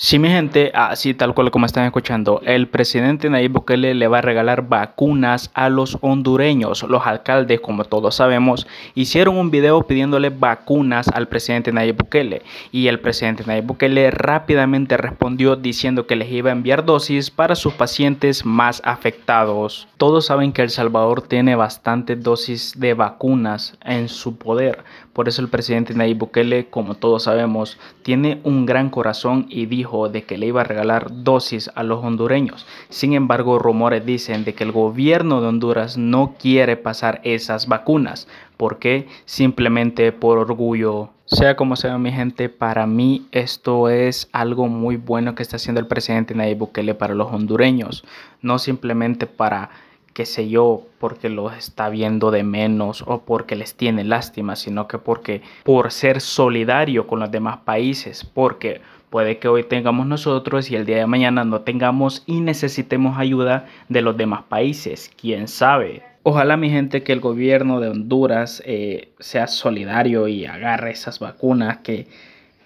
Sí, mi gente, así tal cual como están escuchando, el presidente Nayib Bukele le va a regalar vacunas a los hondureños. Los alcaldes, como todos sabemos, hicieron un video pidiéndole vacunas al presidente Nayib Bukele y el presidente Nayib Bukele rápidamente respondió diciendo que les iba a enviar dosis para sus pacientes más afectados. Todos saben que El Salvador tiene bastantes dosis de vacunas en su poder, por eso el presidente Nayib Bukele, como todos sabemos, tiene un gran corazón y dijo de que le iba a regalar dosis a los hondureños. Sin embargo, rumores dicen de que el gobierno de Honduras no quiere pasar esas vacunas. ¿Por qué? Simplemente por orgullo sea como sea mi gente, para mí esto es algo muy bueno que está haciendo el presidente Nayib Bukele para los hondureños, no simplemente para qué sé yo, porque los está viendo de menos o porque les tiene lástima, sino que porque por ser solidario con los demás países, porque Puede que hoy tengamos nosotros y el día de mañana no tengamos y necesitemos ayuda de los demás países, quién sabe. Ojalá mi gente que el gobierno de Honduras eh, sea solidario y agarre esas vacunas que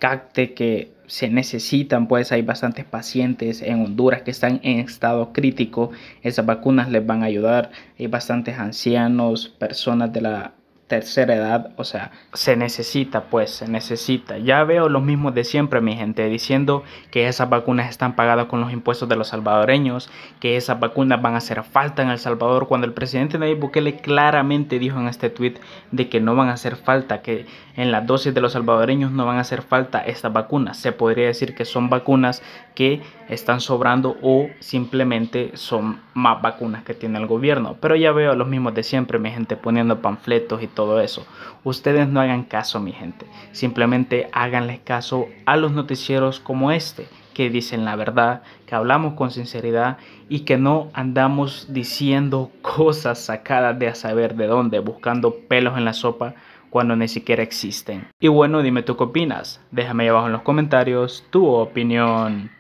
capte que se necesitan, pues hay bastantes pacientes en Honduras que están en estado crítico, esas vacunas les van a ayudar, hay bastantes ancianos, personas de la tercera edad, o sea, se necesita, pues, se necesita. Ya veo Los mismos de siempre, mi gente, diciendo que esas vacunas están pagadas con los impuestos de los salvadoreños, que esas vacunas van a hacer falta en El Salvador, cuando el presidente Nayib Bukele claramente dijo en este tweet de que no van a hacer falta, que en las dosis de los salvadoreños no van a hacer falta estas vacunas. Se podría decir que son vacunas que están sobrando o simplemente son más vacunas que tiene el gobierno. Pero ya veo los mismos de siempre, mi gente, poniendo panfletos y todo todo eso. Ustedes no hagan caso, mi gente. Simplemente háganles caso a los noticieros como este, que dicen la verdad, que hablamos con sinceridad y que no andamos diciendo cosas sacadas de a saber de dónde, buscando pelos en la sopa cuando ni siquiera existen. Y bueno, dime tú qué opinas. Déjame abajo en los comentarios tu opinión.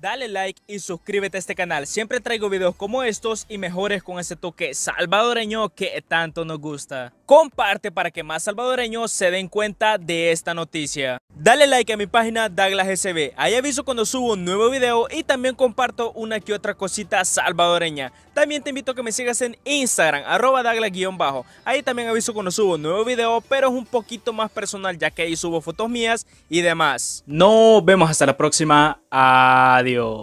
Dale like y suscríbete a este canal. Siempre traigo videos como estos y mejores con ese toque salvadoreño que tanto nos gusta. Comparte para que más salvadoreños se den cuenta de esta noticia. Dale like a mi página Douglas Ahí aviso cuando subo un nuevo video y también comparto una que otra cosita salvadoreña. También te invito a que me sigas en Instagram, arroba bajo Ahí también aviso cuando subo un nuevo video, pero es un poquito más personal ya que ahí subo fotos mías y demás. Nos vemos hasta la próxima. Adiós.